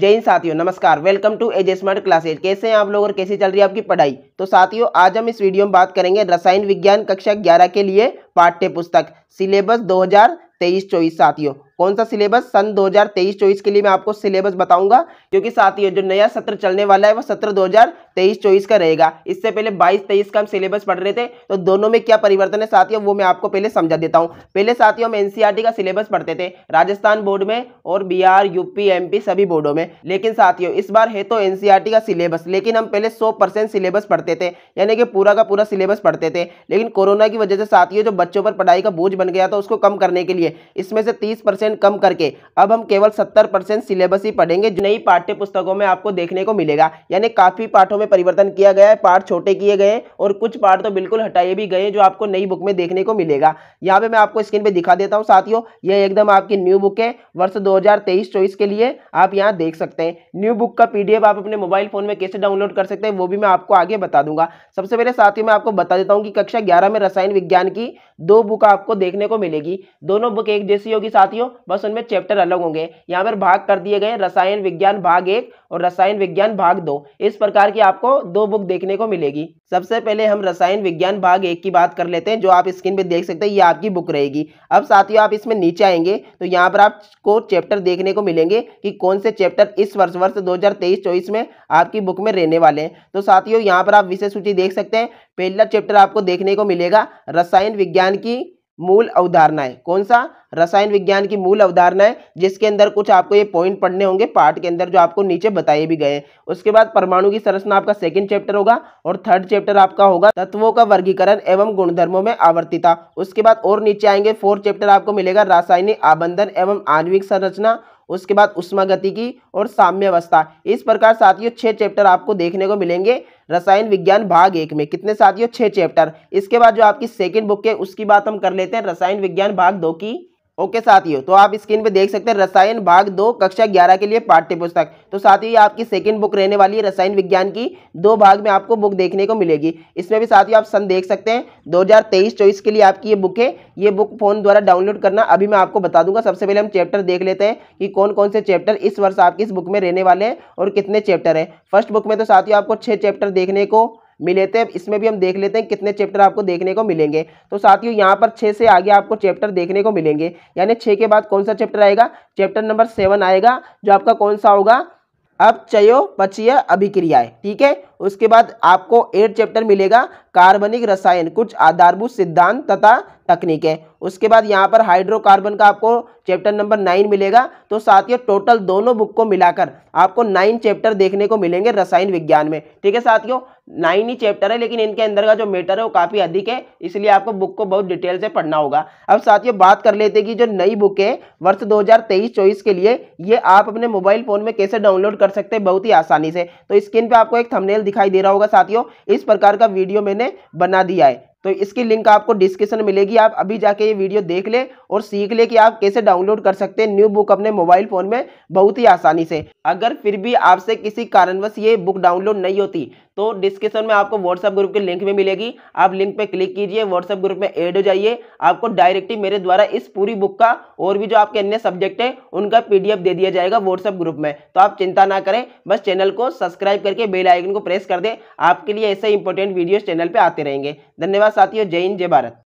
जय हिंद साथियों नमस्कार welcome to Edge Smart Classes कैसे हैं आप लोग और कैसे चल रही है आपकी पढ़ाई तो साथियों आज हम इस वीडियो में बात करेंगे रसायन विज्ञान कक्षा 11 के लिए पाठ्य पुस्तक सिलेबस 2023-24 साथियों कौन सा सिलेबस सन 2023-24 के लिए मैं आपको सिलेबस बताऊंगा क्योंकि साथ ही जो नया सत्र चलने वाला है वो सत्र 2023-24 का रहेगा इससे पहले 22-23 का हम सिलेबस पढ़ रहे थे तो दोनों में क्या परिवर्तन है साथियों वो मैं आपको पहले समझा देता हूँ पहले साथियों हम एनसीईआरटी का सिलेबस पढ़ते थे राजस्थान बोर्ड में और बिहार यूपी एमपी सभी बोर्डों में लेकिन साथियों इस बार है तो एनसीईआरटी का सिलेबस लेकिन हम पहले सौ सिलेबस पढ़ते थे यानी कि पूरा का पूरा सिलेबस पढ़ते थे लेकिन कोरोना की वजह से साथियों जो बच्चों पर पढ़ाई का बोझ बन गया था उसको कम करने के लिए इसमें से तीस परसेंट कम करके अब हम केवल सत्तर परसेंट सिलेबस ही पढ़ेंगे जो नई पाठ्य पुस्तकों में आपको देखने को मिलेगा यानी काफ़ी पाठों में परिवर्तन किया गया है पाठ छोटे किए गए और कुछ पाठ तो बिल्कुल हटाए भी गए जो आपको नई बुक में देखने को मिलेगा यहाँ पे मैं आपको स्क्रीन पर दिखा देता हूँ साथियों यह एकदम आपकी न्यू बुक है वर्ष दो हजार के लिए आप यहाँ देख सकते हैं न्यू बुक का पी आप अपने मोबाइल फोन में कैसे डाउनलोड कर सकते हैं वो भी मैं आपको आगे बता दूंगा सबसे पहले साथियों मैं आपको बता देता हूँ कि कक्षा ग्यारह में रसायन विज्ञान की दो बुक आपको देखने को मिलेगी दोनों बुक एक जैसी होगी साथियों बस उनमें चैप्टर अलग होंगे यहाँ पर भाग कर दिए गए रसायन विज्ञान भाग एक और रसायन विज्ञान भाग दो इस प्रकार की आपको दो बुक देखने को मिलेगी सबसे पहले हम रसायन विज्ञान भाग एक की बात कर लेते हैं जो आप स्क्रीन पे देख सकते हैं ये आपकी बुक रहेगी अब साथियों आप इसमें नीचे आएंगे तो यहाँ पर आपको चैप्टर देखने को मिलेंगे कि कौन से चैप्टर इस वर्ष वर्ष 2023 हजार में आपकी बुक में रहने वाले हैं तो साथियों यहाँ पर आप विषय सूची देख सकते हैं पहला चैप्टर आपको देखने को मिलेगा रसायन विज्ञान की मूल अवधारणाएं कौन सा रसायन विज्ञान की मूल अवधारणाएं जिसके अंदर कुछ आपको ये पॉइंट पढ़ने होंगे पार्ट के अंदर जो आपको नीचे बताए भी गए उसके बाद परमाणु की संरचना आपका सेकंड चैप्टर होगा और थर्ड चैप्टर आपका होगा तत्वों का वर्गीकरण एवं गुणधर्मों में आवर्तिता उसके बाद और नीचे आएंगे फोर्थ चैप्टर आपको मिलेगा रासायनिक आबंधन एवं आणविक संरचना उसके बाद उष्मागतिकी और अवस्था इस प्रकार साथियों छः चैप्टर आपको देखने को मिलेंगे रसायन विज्ञान भाग एक में कितने साथियों छः चैप्टर इसके बाद जो आपकी सेकेंड बुक है उसकी बात हम कर लेते हैं रसायन विज्ञान भाग दो की ओके साथियों तो आप स्क्रीन पे देख सकते हैं रसायन भाग दो कक्षा ग्यारह के लिए पाठ्य पुस्तक तो साथियों आपकी सेकंड बुक रहने वाली है रसायन विज्ञान की दो भाग में आपको बुक देखने को मिलेगी इसमें भी साथियों आप सन देख सकते हैं 2023 चौबीस के लिए आपकी ये बुक है ये बुक फोन द्वारा डाउनलोड करना अभी मैं आपको बता दूंगा सबसे पहले हम चैप्टर देख लेते हैं कि कौन कौन से चैप्टर इस वर्ष आपकी इस बुक में रहने वाले हैं और कितने चैप्टर हैं फर्स्ट बुक में तो साथियों आपको छह चैप्टर देखने को मिले थे इसमें भी हम देख लेते हैं कितने चैप्टर आपको देखने को मिलेंगे तो साथियों यहाँ पर छः से आगे आपको चैप्टर देखने को मिलेंगे यानी छः के बाद कौन सा चैप्टर आएगा चैप्टर नंबर सेवन आएगा जो आपका कौन सा होगा अब चयो पचीय अभिक्रियाएँ ठीक है उसके बाद आपको एट चैप्टर मिलेगा कार्बनिक रसायन कुछ आधारभूत सिद्धांत तथा तकनीकें उसके बाद यहाँ पर हाइड्रोकार्बन का आपको चैप्टर नंबर नाइन मिलेगा तो साथ ही टोटल दोनों बुक को मिलाकर आपको नाइन चैप्टर देखने को मिलेंगे रसायन विज्ञान में ठीक है साथियों नाइन ही चैप्टर है लेकिन इनके अंदर का जो मेटर है वो काफ़ी अधिक है इसलिए आपको बुक को बहुत डिटेल से पढ़ना होगा अब साथियों बात कर लेते हैं कि जो नई बुक है वर्ष 2023 हज़ार के लिए ये आप अपने मोबाइल फ़ोन में कैसे डाउनलोड कर सकते हैं बहुत ही आसानी से तो स्क्रीन पर आपको एक थंबनेल दिखाई दे रहा होगा साथियों इस प्रकार का वीडियो मैंने बना दिया है तो इसकी लिंक आपको डिस्क्रिप्शन मिलेगी आप अभी जाके ये वीडियो देख ले और सीख ले कि आप कैसे डाउनलोड कर सकते हैं न्यू बुक अपने मोबाइल फ़ोन में बहुत ही आसानी से अगर फिर भी आपसे किसी कारणवश ये बुक डाउनलोड नहीं होती तो डिस्क्रिप्शन में आपको व्हाट्सएप ग्रुप की लिंक भी मिलेगी आप लिंक पे क्लिक कीजिए व्हाट्सएप ग्रुप में एड हो जाइए आपको डायरेक्टली मेरे द्वारा इस पूरी बुक का और भी जो आपके अन्य सब्जेक्ट है उनका पी दे दिया जाएगा व्हाट्सएप ग्रुप में तो आप चिंता ना करें बस चैनल को सब्सक्राइब करके बेल आइकन को प्रेस कर दें आपके लिए ऐसे इंपॉर्टेंट वीडियोस चैनल पर आते रहेंगे धन्यवाद साथियों जय हिंद जय भारत